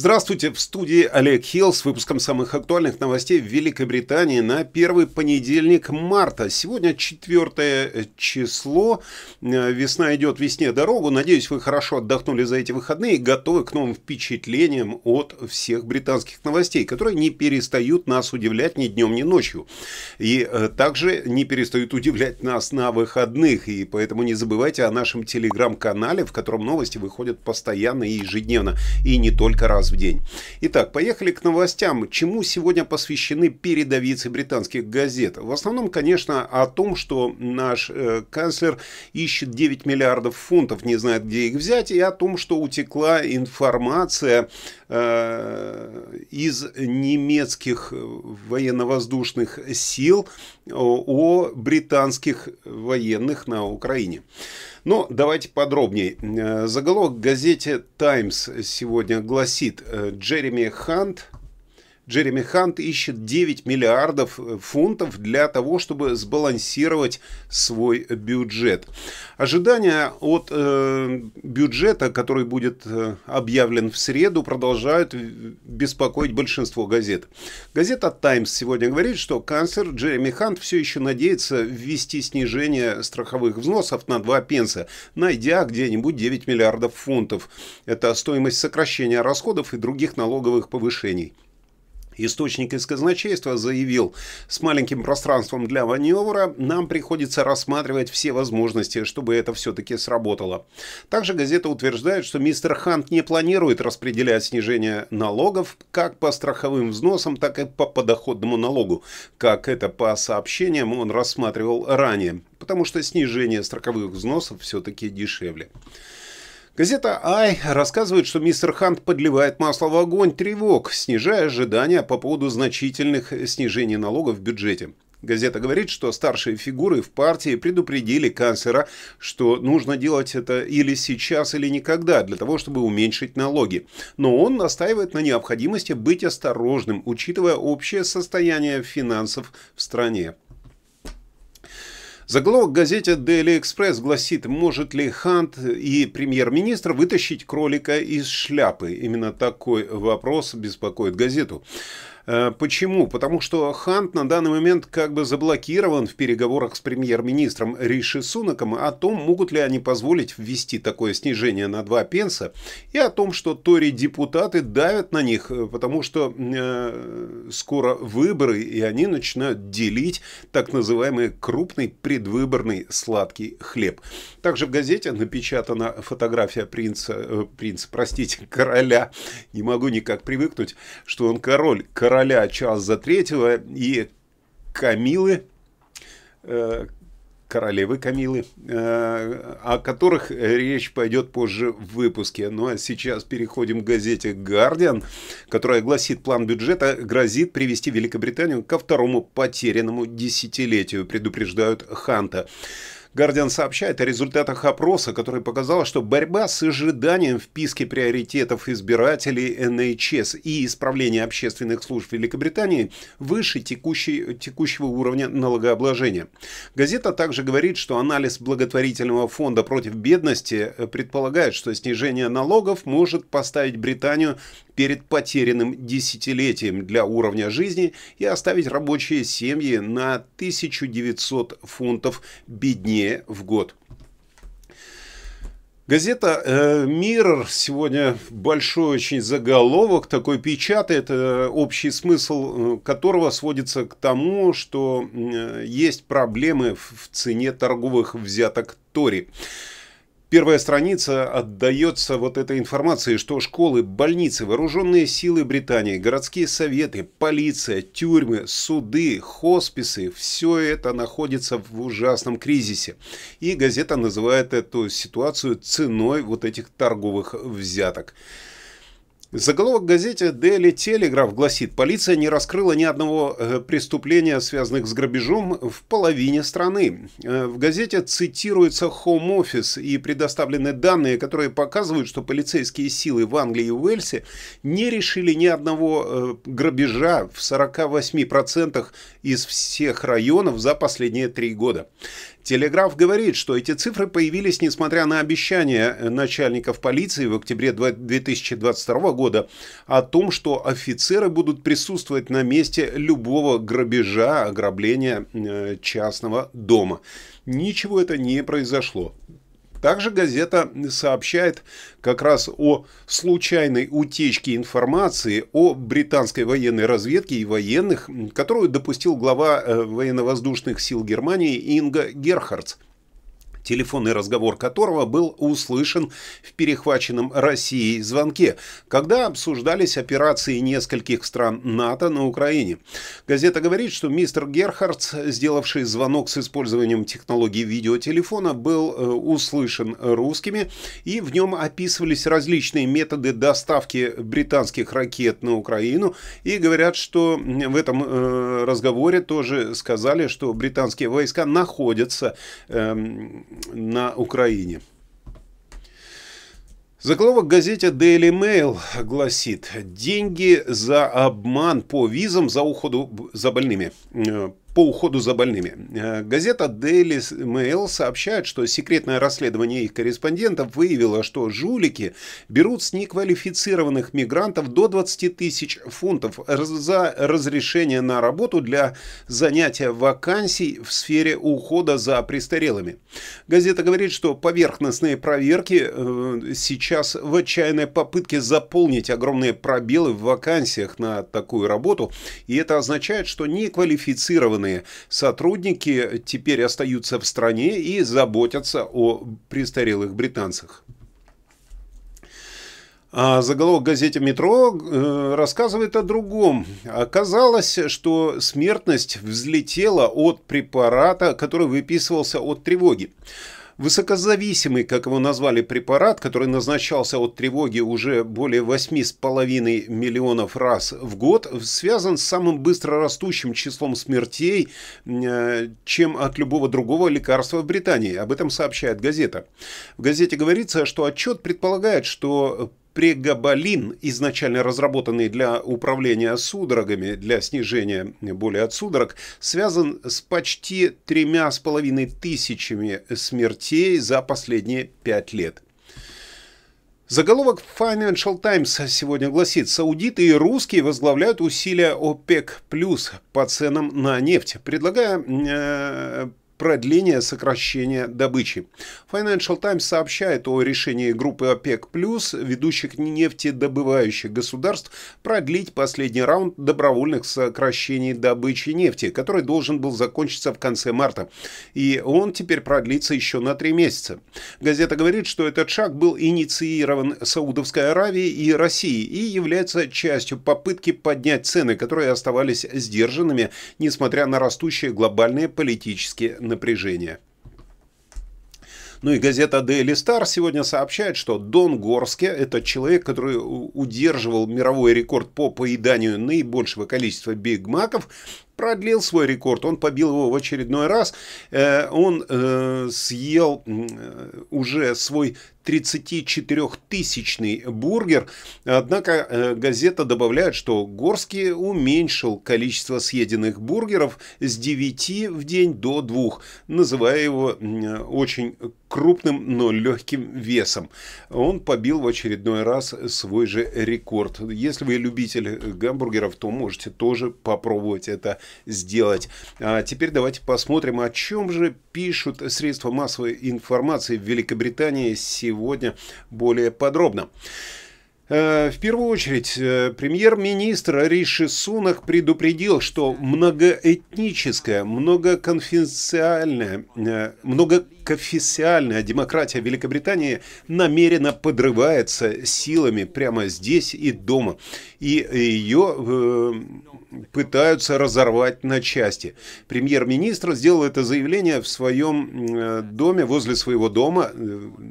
Здравствуйте, в студии Олег Хилл с выпуском самых актуальных новостей в Великобритании на первый понедельник марта. Сегодня четвертое число, э, весна идет весне дорогу. Надеюсь, вы хорошо отдохнули за эти выходные и готовы к новым впечатлениям от всех британских новостей, которые не перестают нас удивлять ни днем, ни ночью. И э, также не перестают удивлять нас на выходных. И поэтому не забывайте о нашем телеграм-канале, в котором новости выходят постоянно и ежедневно. И не только раз в день. Итак, поехали к новостям. Чему сегодня посвящены передовицы британских газет? В основном, конечно, о том, что наш э, канцлер ищет 9 миллиардов фунтов, не знает, где их взять, и о том, что утекла информация э, из немецких военно-воздушных сил о британских военных на Украине. Но давайте подробнее. Э, заголовок в газете «Таймс» сегодня гласит э, «Джереми Хант Джереми Хант ищет 9 миллиардов э, фунтов для того, чтобы сбалансировать свой бюджет. Ожидания от э, бюджета, который будет э, объявлен в среду, продолжают э, беспокоить большинство газет. Газета Times сегодня говорит, что канцлер Джереми Хант все еще надеется ввести снижение страховых взносов на 2 пенса, найдя где-нибудь 9 миллиардов фунтов. Это стоимость сокращения расходов и других налоговых повышений. Источник из казначейства заявил, с маленьким пространством для маневра нам приходится рассматривать все возможности, чтобы это все-таки сработало. Также газета утверждает, что мистер Хант не планирует распределять снижение налогов как по страховым взносам, так и по подоходному налогу, как это по сообщениям он рассматривал ранее, потому что снижение страховых взносов все-таки дешевле. Газета «Ай» рассказывает, что мистер Хант подливает масло в огонь тревог, снижая ожидания по поводу значительных снижений налогов в бюджете. Газета говорит, что старшие фигуры в партии предупредили канцлера, что нужно делать это или сейчас, или никогда, для того, чтобы уменьшить налоги. Но он настаивает на необходимости быть осторожным, учитывая общее состояние финансов в стране. Заголовок газеты Daily Express гласит, может ли Хант и премьер-министр вытащить кролика из шляпы. Именно такой вопрос беспокоит газету. Э, почему? Потому что Хант на данный момент как бы заблокирован в переговорах с премьер-министром Риши Сунаком о том, могут ли они позволить ввести такое снижение на 2 пенса, и о том, что тори-депутаты давят на них, э, потому что э, скоро выборы, и они начинают делить так называемый крупный предвыборный сладкий хлеб. Также в газете напечатана фотография принца, э, принца, простите, короля. Не могу никак привыкнуть, что он король. Король короля Чарльза третьего и Камилы, э, королевы Камилы, э, о которых речь пойдет позже в выпуске. Ну а сейчас переходим к газете «Гардиан», которая гласит, план бюджета грозит привести Великобританию ко второму потерянному десятилетию, предупреждают Ханта. Гардиан сообщает о результатах опроса, который показал, что борьба с ожиданием в списке приоритетов избирателей NHS и исправление общественных служб Великобритании выше текущей, текущего уровня налогообложения. Газета также говорит, что анализ благотворительного фонда против бедности э, предполагает, что снижение налогов может поставить Британию перед потерянным десятилетием для уровня жизни и оставить рабочие семьи на 1900 фунтов беднее в год. Газета э, «Мир» сегодня большой очень заголовок такой печатает, э, общий смысл э, которого сводится к тому, что есть проблемы в цене торговых взяток Тори. Первая страница отдается вот этой информации, что школы, больницы, вооруженные силы Британии, городские советы, полиция, тюрьмы, суды, хосписы – все это находится в ужасном кризисе. И газета называет эту ситуацию ценой вот этих торговых взяток. Заголовок газете Daily Telegraph гласит, полиция не раскрыла ни одного э, преступления, связанных с грабежом, в половине страны. Э, в газете цитируется Home Office и предоставлены данные, которые показывают, что полицейские силы в Англии и Уэльсе не решили ни одного э, грабежа в 48% из всех районов за последние три года. Телеграф говорит, что эти цифры появились несмотря на обещания начальников полиции в октябре 2022 года года о том, что офицеры будут присутствовать на месте любого грабежа, ограбления э, частного дома. Ничего это не произошло. Также газета сообщает как раз о случайной утечке информации о британской военной разведке и военных, которую допустил глава э, военно-воздушных сил Германии Инга Герхардс телефонный разговор которого был услышан в перехваченном Россией звонке, когда обсуждались операции нескольких стран НАТО на Украине. Газета говорит, что мистер Герхардс, сделавший звонок с использованием технологии видеотелефона, был э, услышан русскими, и в нем описывались различные методы доставки британских ракет на Украину, и говорят, что в этом э, разговоре тоже сказали, что британские войска находятся эм, на Украине. Заголовок газете Daily Mail гласит «Деньги за обман по визам за уходу за больными». Э, по уходу за больными. Э, газета Daily Mail сообщает, что секретное расследование их корреспондентов выявило, что жулики берут с неквалифицированных мигрантов до 20 тысяч фунтов за разрешение на работу для занятия вакансий в сфере ухода за престарелыми. Газета говорит, что поверхностные проверки э, сейчас в отчаянной попытке заполнить огромные пробелы в вакансиях на такую работу, и это означает, что неквалифицированные наемные сотрудники теперь остаются в стране и заботятся о престарелых британцах. А заголовок газете «Метро» э, рассказывает о другом. Оказалось, что смертность взлетела от препарата, который выписывался от тревоги. Высокозависимый, как его назвали, препарат, который назначался от тревоги уже более 8,5 миллионов раз в год, связан с самым быстро растущим числом смертей, э, чем от любого другого лекарства в Британии. Об этом сообщает газета. В газете говорится, что отчет предполагает, что прегабалин, изначально разработанный для управления судорогами, для снижения боли от судорог, связан с почти тремя с половиной тысячами смертей за последние пять лет. Заголовок Financial Times сегодня гласит, саудиты и русские возглавляют усилия ОПЕК+, плюс по ценам на нефть, предлагая э, продление сокращения добычи. Financial Times сообщает о решении группы ОПЕК+, ведущих нефтедобывающих государств, продлить последний раунд добровольных сокращений добычи нефти, который должен был закончиться в конце марта. И он теперь продлится еще на три месяца. Газета говорит, что этот шаг был инициирован Саудовской Аравией и Россией и является частью попытки поднять цены, которые оставались сдержанными, несмотря на растущие глобальные политические напряжения. Ну и газета Daily Star сегодня сообщает, что Дон Горске – это человек, который удерживал мировой рекорд по поеданию наибольшего количества бигмаков продлил свой рекорд, он побил его в очередной раз, э, он э, съел э, уже свой 34-тысячный бургер. Однако газета добавляет, что Горский уменьшил количество съеденных бургеров с 9 в день до 2, называя его очень крупным, но легким весом. Он побил в очередной раз свой же рекорд. Если вы любитель гамбургеров, то можете тоже попробовать это сделать. А теперь давайте посмотрим, о чем же пишут средства массовой информации в Великобритании сегодня более подробно. Э, в первую очередь, э, премьер-министр Риши Сунах предупредил, что многоэтническая, многоконфессиальная, э, многоконфессиальная демократия Великобритании намеренно подрывается силами прямо здесь и дома. И ее пытаются разорвать на части. Премьер-министр сделал это заявление в своем э, доме, возле своего дома, э,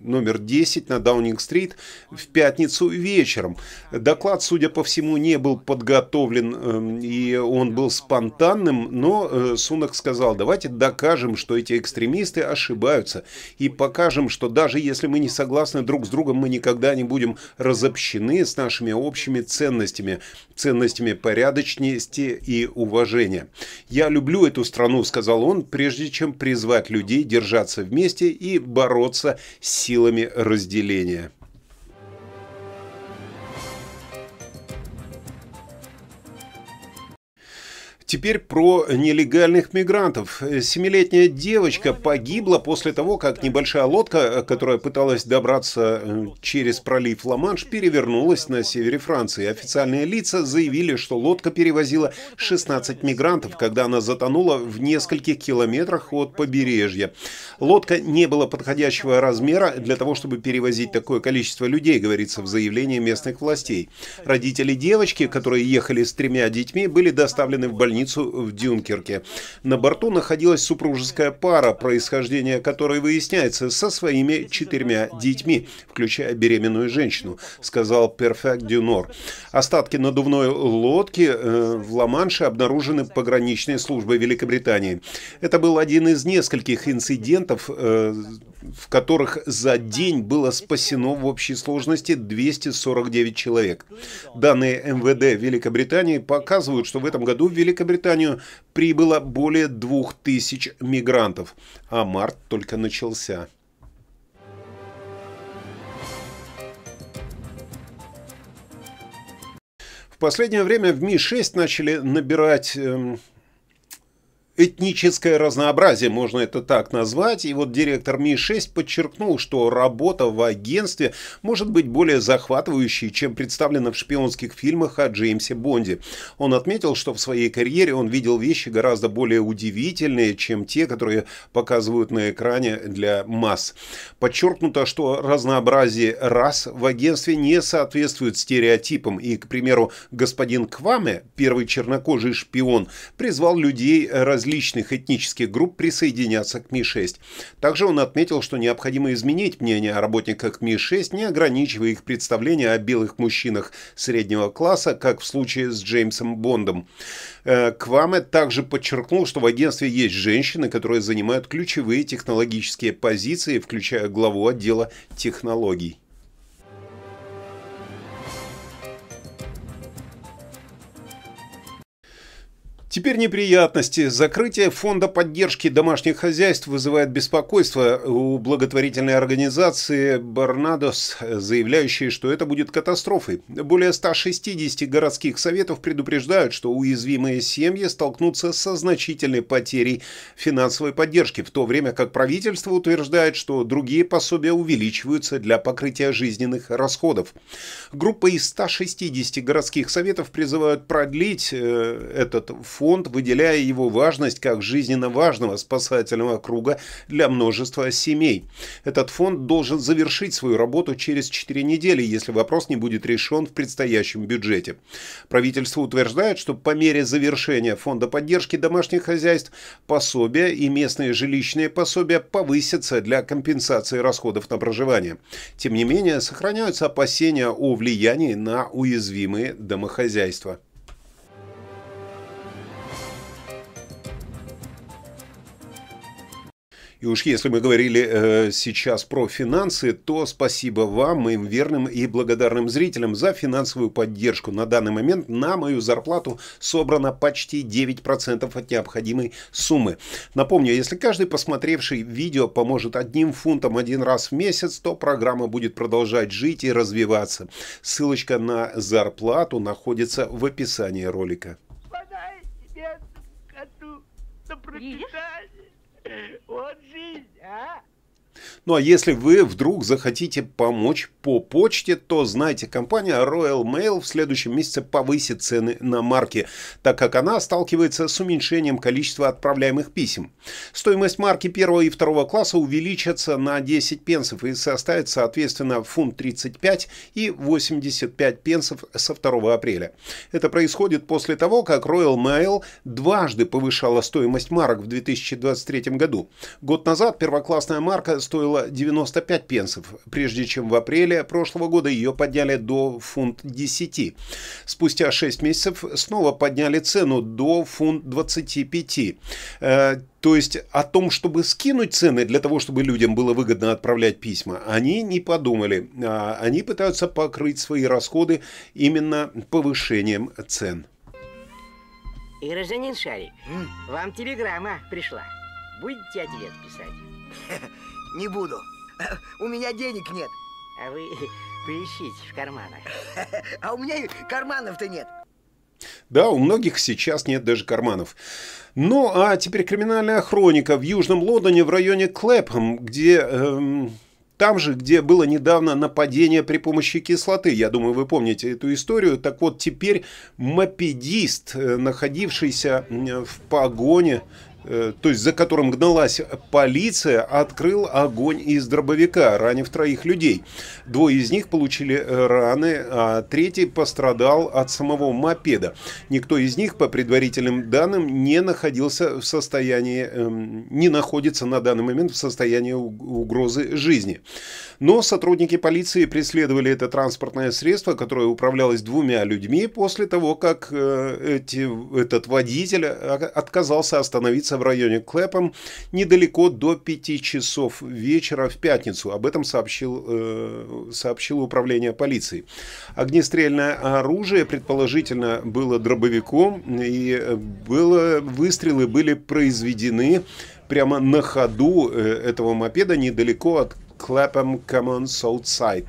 номер 10 на Даунинг-стрит, в пятницу вечером. Доклад, судя по всему, не был подготовлен, эм, и он был спонтанным, но э, Сунок сказал, давайте докажем, что эти экстремисты ошибаются, и покажем, что даже если мы не согласны друг с другом, мы никогда не будем разобщены с нашими общими ценностями, ценностями порядочности, чести и уважения. «Я люблю эту страну», — сказал он, прежде чем призвать людей держаться вместе и бороться с силами разделения. Теперь про нелегальных мигрантов. Семилетняя девочка погибла после того, как небольшая лодка, которая пыталась добраться э, через пролив Ла-Манш, перевернулась на севере Франции. Официальные лица заявили, что лодка перевозила 16 мигрантов, когда она затонула в нескольких километрах от побережья. Лодка не была подходящего размера для того, чтобы перевозить такое количество людей, говорится в заявлении местных властей. Родители девочки, которые ехали с тремя детьми, были доставлены в больницу границу в Дюнкерке. На борту находилась супружеская пара, происхождение которой выясняется со своими четырьмя детьми, включая беременную женщину, сказал Перфект Дюнор. Остатки надувной лодки э, в Ла-Манше обнаружены пограничной службой Великобритании. Это был один из нескольких инцидентов, э, в которых за день было спасено в общей сложности 249 человек. Данные МВД Великобритании показывают, что в этом году в Великобританию прибыло более 2000 мигрантов, а март только начался. В последнее время в Ми-6 начали набирать э, этническое разнообразие, можно это так назвать. И вот директор Ми-6 подчеркнул, что работа в агентстве может быть более захватывающей, чем представлена в шпионских фильмах о Джеймсе Бонде. Он отметил, что в своей карьере он видел вещи гораздо более удивительные, чем те, которые показывают на экране для масс. Подчеркнуто, что разнообразие рас в агентстве не соответствует стереотипам. И, к примеру, господин Кваме, первый чернокожий шпион, призвал людей различных различных этнических групп присоединяться к МИ-6. Также он отметил, что необходимо изменить мнение о работниках МИ-6, не ограничивая их представление о белых мужчинах среднего класса, как в случае с Джеймсом Бондом. Э, Кваме также подчеркнул, что в агентстве есть женщины, которые занимают ключевые технологические позиции, включая главу отдела технологий. Теперь неприятности. Закрытие фонда поддержки домашних хозяйств вызывает беспокойство у благотворительной организации «Барнадос», заявляющей, что это будет катастрофой. Более 160 городских советов предупреждают, что уязвимые семьи столкнутся со значительной потерей финансовой поддержки, в то время как правительство утверждает, что другие пособия увеличиваются для покрытия жизненных расходов. Группа из 160 городских советов призывают продлить э, этот фонд фонд, выделяя его важность как жизненно важного спасательного круга для множества семей. Этот фонд должен завершить свою работу через 4 недели, если вопрос не будет решен в предстоящем бюджете. Правительство утверждает, что по мере завершения фонда поддержки домашних хозяйств пособия и местные жилищные пособия повысятся для компенсации расходов на проживание. Тем не менее, сохраняются опасения о влиянии на уязвимые домохозяйства. И уж если мы говорили э, сейчас про финансы, то спасибо вам, моим верным и благодарным зрителям, за финансовую поддержку. На данный момент на мою зарплату собрано почти 9% от необходимой суммы. Напомню, если каждый посмотревший видео поможет одним фунтом один раз в месяц, то программа будет продолжать жить и развиваться. Ссылочка на зарплату находится в описании ролика. Видишь? Вот жизнь, а? Ну а если вы вдруг захотите помочь по почте, то знайте, компания Royal Mail в следующем месяце повысит цены на марки, так как она сталкивается с уменьшением количества отправляемых писем. Стоимость марки первого и второго класса увеличится на 10 пенсов и составит соответственно фунт 35 и 85 пенсов со 2 апреля. Это происходит после того, как Royal Mail дважды повышала стоимость марок в 2023 году. Год назад первоклассная марка стоила стоила 95 пенсов, прежде чем в апреле прошлого года ее подняли до фунт 10. Спустя 6 месяцев снова подняли цену до фунт 25. Э, то есть о том, чтобы скинуть цены для того, чтобы людям было выгодно отправлять письма, они не подумали. А, они пытаются покрыть свои расходы именно повышением цен. Ирожанин Шарик, М? вам телеграмма пришла. Будете ответ писать? Не буду. У меня денег нет. А вы поищите в карманах. А у меня карманов-то нет. Да, у многих сейчас нет даже карманов. Ну, а теперь криминальная хроника в Южном Лондоне в районе Клэпхэм, где... Эм, там же, где было недавно нападение при помощи кислоты. Я думаю, вы помните эту историю. Так вот, теперь мопедист, э, находившийся в погоне Э, то есть за которым гналась полиция, открыл огонь из дробовика, ранив троих людей. Двое из них получили э, раны, а третий пострадал от самого мопеда. Никто из них, по предварительным данным, не находился в состоянии, эм, не находится на данный момент в состоянии угрозы жизни. Но сотрудники полиции преследовали это транспортное средство, которое управлялось двумя людьми после того, как э, эти, этот водитель отказался остановиться в районе Клэпом недалеко до 5 часов вечера в пятницу. Об этом сообщил, э, сообщило управление полиции. Огнестрельное оружие предположительно было дробовиком, и было, выстрелы были произведены прямо на ходу э, этого мопеда недалеко от Clapham Common Southside.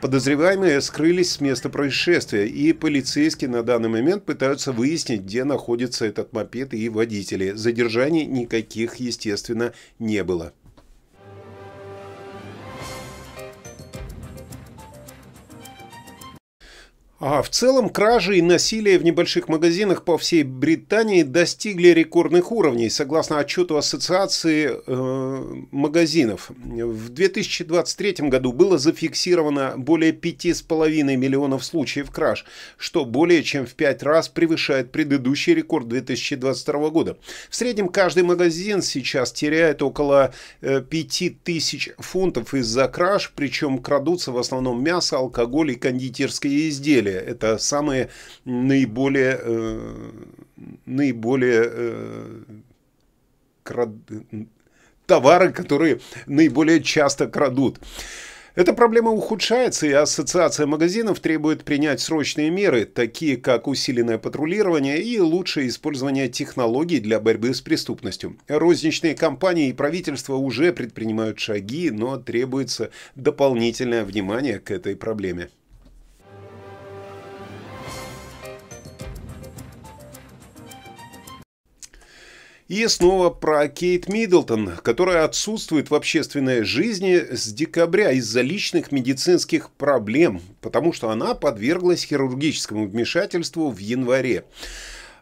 Подозреваемые скрылись с места происшествия, и полицейские на данный момент пытаются выяснить, где находится этот мопед и водители. Задержаний никаких, естественно, не было. в целом кражи и насилие в небольших магазинах по всей Британии достигли рекордных уровней, согласно отчету Ассоциации э, магазинов. В 2023 году было зафиксировано более 5,5 миллионов случаев краж, что более чем в 5 раз превышает предыдущий рекорд 2022 года. В среднем каждый магазин сейчас теряет около э, 5000 фунтов из-за краж, причем крадутся в основном мясо, алкоголь и кондитерские изделия изделия. Это самые наиболее, э, наиболее э, крад... товары, которые наиболее часто крадут. Эта проблема ухудшается, и Ассоциация магазинов требует принять срочные меры, такие как усиленное патрулирование и лучшее использование технологий для борьбы с преступностью. Розничные компании и правительство уже предпринимают шаги, но требуется дополнительное внимание к этой проблеме. И снова про Кейт Миддлтон, которая отсутствует в общественной жизни с декабря из-за личных медицинских проблем, потому что она подверглась хирургическому вмешательству в январе.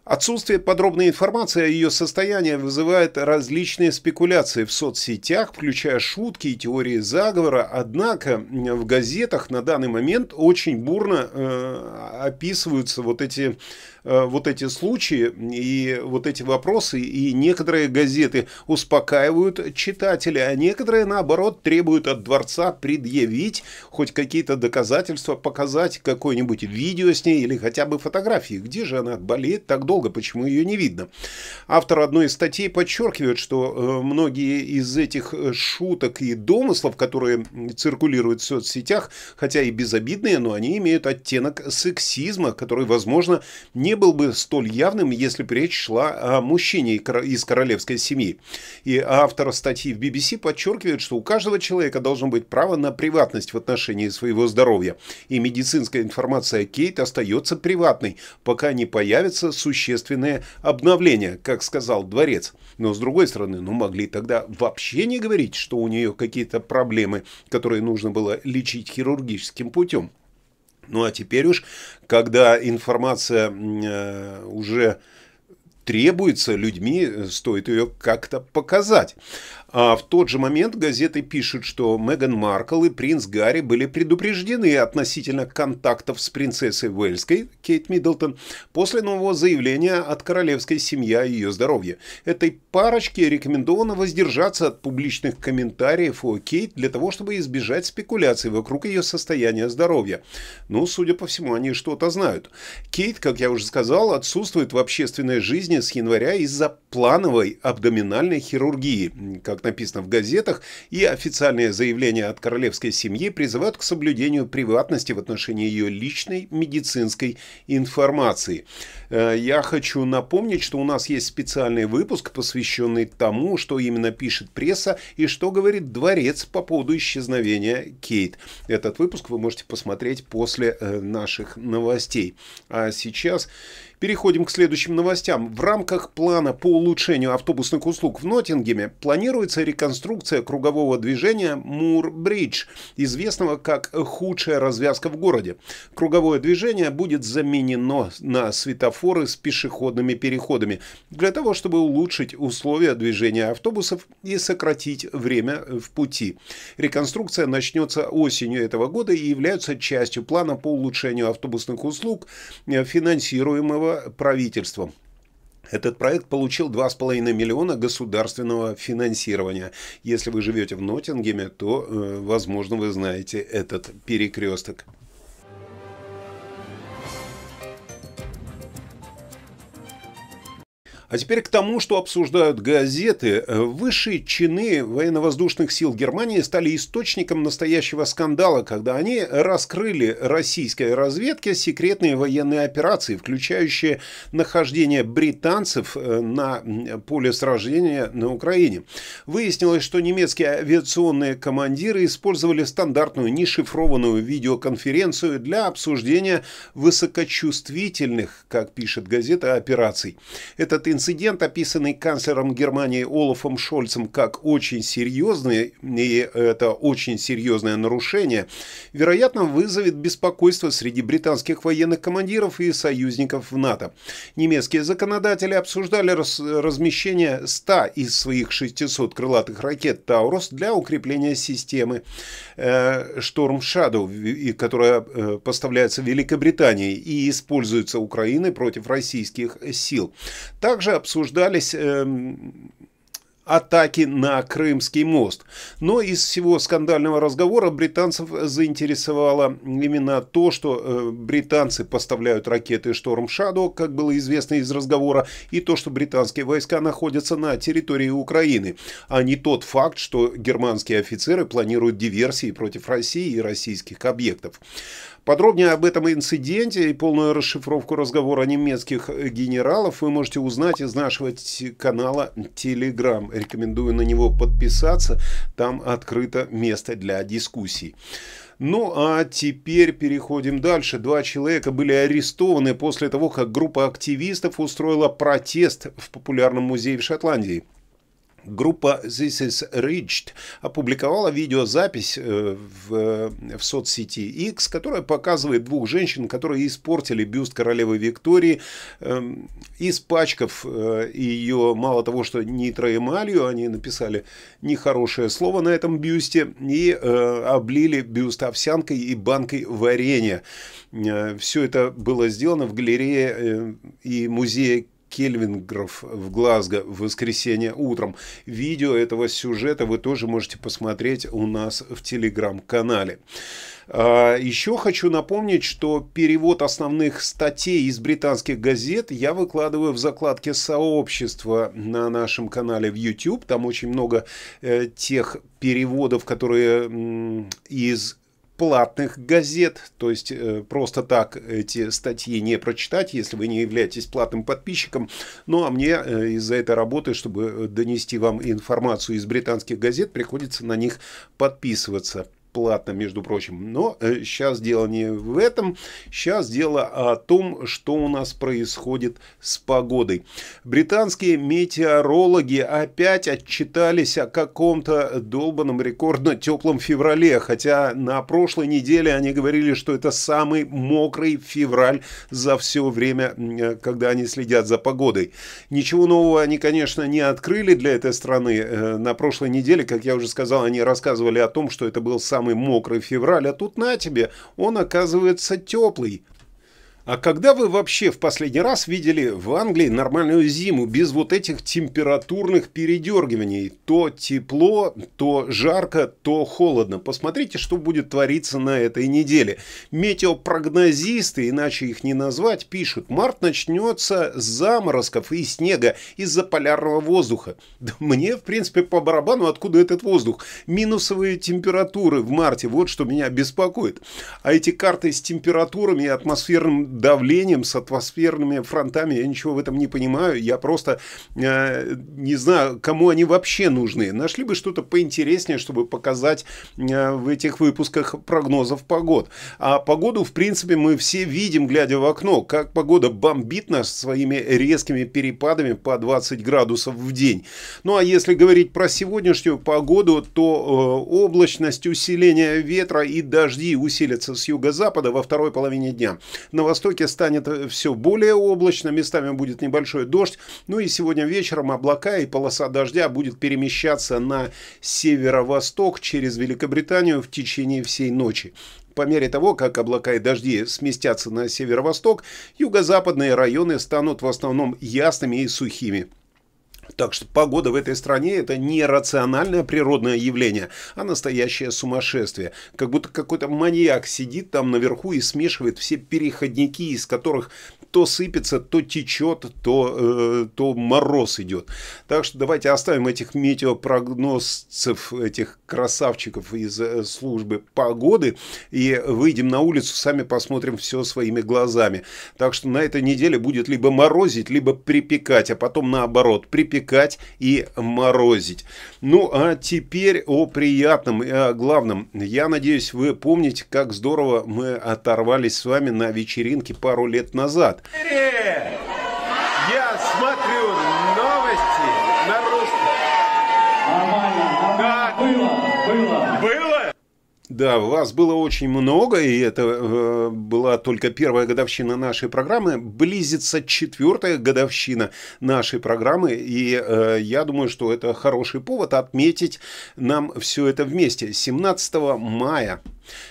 Отсутствие подробной информации о ее состоянии вызывает различные спекуляции в соцсетях, включая шутки и теории заговора. Однако в газетах на данный момент очень бурно э, описываются вот эти Э, вот эти случаи и вот эти вопросы, и некоторые газеты успокаивают читателя, а некоторые, наоборот, требуют от дворца предъявить хоть какие-то доказательства, показать какое-нибудь видео с ней или хотя бы фотографии. Где же она болеет так долго, почему ее не видно? Автор одной из статей подчеркивает, что э, многие из этих э, шуток и домыслов, которые циркулируют в соцсетях, хотя и безобидные, но они имеют оттенок сексизма, который, возможно, не был бы столь явным, если бы речь шла о мужчине из королевской семьи. И автор статьи в BBC подчеркивает, что у каждого человека должно быть право на приватность в отношении своего здоровья. И медицинская информация Кейт остается приватной, пока не появится существенное обновление, как сказал дворец. Но с другой стороны, ну могли тогда вообще не говорить, что у нее какие-то проблемы, которые нужно было лечить хирургическим путем. Ну а теперь уж, когда информация э, уже требуется, людьми э, стоит ее как-то показать. А в тот же момент газеты пишут, что Меган Маркл и принц Гарри были предупреждены относительно контактов с принцессой Уэльской, Кейт Миддлтон, после нового заявления от королевской семьи о ее здоровье. Этой парочке рекомендовано воздержаться от публичных комментариев о Кейт для того, чтобы избежать спекуляций вокруг ее состояния здоровья. Ну, судя по всему, они что-то знают. Кейт, как я уже сказал, отсутствует в общественной жизни сегодня, с января, из-за плановой абдоминальной хирургии, как написано в газетах, и официальное заявление от королевской семьи призывают к соблюдению приватности в отношении ее личной медицинской информации. Э, я хочу напомнить, что у нас есть специальный выпуск, посвященный тому, что именно пишет пресса и что говорит дворец по поводу исчезновения Кейт. Этот выпуск вы можете посмотреть после э, наших новостей. А сейчас Переходим к следующим новостям. В рамках плана по улучшению автобусных услуг в Ноттингеме планируется реконструкция кругового движения Мур-Бридж, известного как худшая развязка в городе. Круговое движение будет заменено на светофор светофоры с пешеходными переходами для того, чтобы улучшить условия движения автобусов и сократить время в пути. Реконструкция начнется осенью этого года и является частью плана по улучшению автобусных услуг, э, финансируемого правительством. Этот проект получил 2,5 миллиона государственного финансирования. Если вы живете в Ноттингеме, то, э, возможно, вы знаете этот перекресток. А теперь к тому, что обсуждают газеты. Э, высшие чины военно-воздушных сил Германии стали источником настоящего скандала, когда они раскрыли российской разведке секретные военные операции, включающие нахождение британцев э, на поле сражения на Украине. Выяснилось, что немецкие авиационные командиры использовали стандартную нешифрованную видеоконференцию для обсуждения высокочувствительных, как пишет газета, операций. Этот инцидент, описанный канцлером Германии Олафом Шольцем как очень серьезный, и это очень серьезное нарушение, вероятно, вызовет беспокойство среди британских военных командиров и союзников в НАТО. Немецкие законодатели обсуждали раз размещение 100 из своих 600 крылатых ракет «Таурус» для укрепления системы э, «Шторм э, которая э, поставляется Великобританией и используется Украиной против российских сил. Также также обсуждались эм, атаки на Крымский мост. Но из всего скандального разговора британцев заинтересовало именно то, что э, британцы поставляют ракеты «Шторм Шадо», как было известно из разговора, и то, что британские войска находятся на территории Украины, а не тот факт, что германские офицеры планируют диверсии против России и российских объектов. Подробнее об этом инциденте и полную расшифровку разговора немецких э, генералов вы можете узнать из нашего канала Telegram. Рекомендую на него подписаться, там открыто место для дискуссий. Ну а теперь переходим дальше. Два человека были арестованы после того, как группа активистов устроила протест в популярном музее в Шотландии. Группа This is Reached опубликовала видеозапись э, в, в соцсети X, которая показывает двух женщин, которые испортили бюст королевы Виктории, эм, испачкав э, ее мало того, что нитроэмалью, они написали нехорошее слово на этом бюсте, и э, облили бюст овсянкой и банкой варенья. Все это было сделано в галерее и музее Кельвингров в Глазго в воскресенье утром. Видео этого сюжета вы тоже можете посмотреть у нас в телеграм-канале. А, еще хочу напомнить, что перевод основных статей из британских газет я выкладываю в закладке сообщества на нашем канале в YouTube. Там очень много э, тех переводов, которые из платных газет, то есть э, просто так эти статьи не прочитать, если вы не являетесь платным подписчиком. Ну а мне э, из-за этой работы, чтобы э, донести вам информацию из британских газет, приходится на них подписываться бесплатно, между прочим. Но сейчас э, дело не в этом, сейчас дело о том, что у нас происходит с погодой. Британские метеорологи опять отчитались о каком-то долбанном рекордно теплом феврале, хотя на прошлой неделе они говорили, что это самый мокрый февраль за все время, э, когда они следят за погодой. Ничего нового они, конечно, не открыли для этой страны. Э, на прошлой неделе, как я уже сказал, они рассказывали о том, что это был самый самый мокрый февраль, а тут на тебе, он оказывается теплый. А когда вы вообще в последний раз видели в Англии нормальную зиму без вот этих температурных передергиваний? То тепло, то жарко, то холодно. Посмотрите, что будет твориться на этой неделе. Метеопрогнозисты, иначе их не назвать, пишут, март начнется с заморозков и снега из-за полярного воздуха. Да мне, в принципе, по барабану, откуда этот воздух. Минусовые температуры в марте, вот что меня беспокоит. А эти карты с температурами и атмосферным давлением, с атмосферными фронтами. Я ничего в этом не понимаю. Я просто э, не знаю, кому они вообще нужны. Нашли бы что-то поинтереснее, чтобы показать э, в этих выпусках прогнозов погод. А погоду, в принципе, мы все видим, глядя в окно, как погода бомбит нас своими резкими перепадами по 20 градусов в день. Ну а если говорить про сегодняшнюю погоду, то э, облачность, усиление ветра и дожди усилятся с юго-запада во второй половине дня. На восток востоке станет э, все более облачно, местами будет небольшой дождь. Ну и сегодня вечером облака и полоса дождя будет перемещаться на северо-восток через Великобританию в течение всей ночи по мере того, как облака и дожди сместятся на северо-восток, юго-западные районы станут в основном ясными и сухими. Так что погода в этой стране – это не рациональное природное явление, а настоящее сумасшествие. Как будто какой-то маньяк сидит там наверху и смешивает все переходники, из которых то сыпется, то течет, то, э, то мороз идет. Так что давайте оставим этих метеопрогнозцев, этих красавчиков из э, службы погоды и выйдем на улицу, сами посмотрим все своими глазами. Так что на этой неделе будет либо морозить, либо припекать, а потом наоборот, припекать и морозить. Ну а теперь о приятном и о главном. Я надеюсь, вы помните, как здорово мы оторвались с вами на вечеринке пару лет назад. Я смотрю новости на русском. Нормально, Да. Было, было. Было? Да, вас было очень много, и это э, была только первая годовщина нашей программы. Близится четвертая годовщина нашей программы, и э, я думаю, что это хороший повод отметить нам все это вместе. 17 мая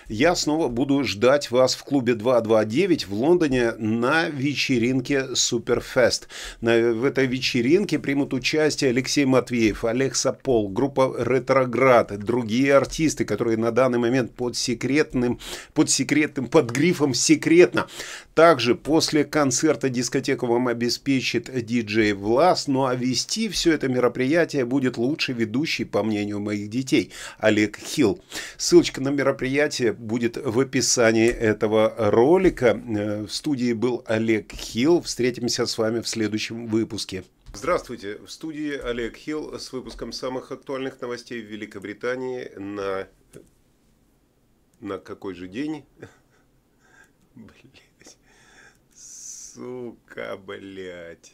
я снова буду ждать вас в клубе 229 в Лондоне на вечеринке Суперфест. На, в этой вечеринке примут участие Алексей Матвеев, Олег Сапол, группа Ретроград, другие артисты, которые на данный момент под секретным, под секретным, под грифом секретно также после концерта дискотеку вам обеспечит диджей Влас, ну а вести все это мероприятие будет лучший ведущий, по мнению моих детей, Олег Хилл. Ссылочка на мероприятие будет в описании этого ролика. Э, в студии был Олег Хилл. Встретимся с вами в следующем выпуске. Здравствуйте! В студии Олег Хилл с выпуском самых актуальных новостей в Великобритании на... На какой же день? Блин сука, блядь.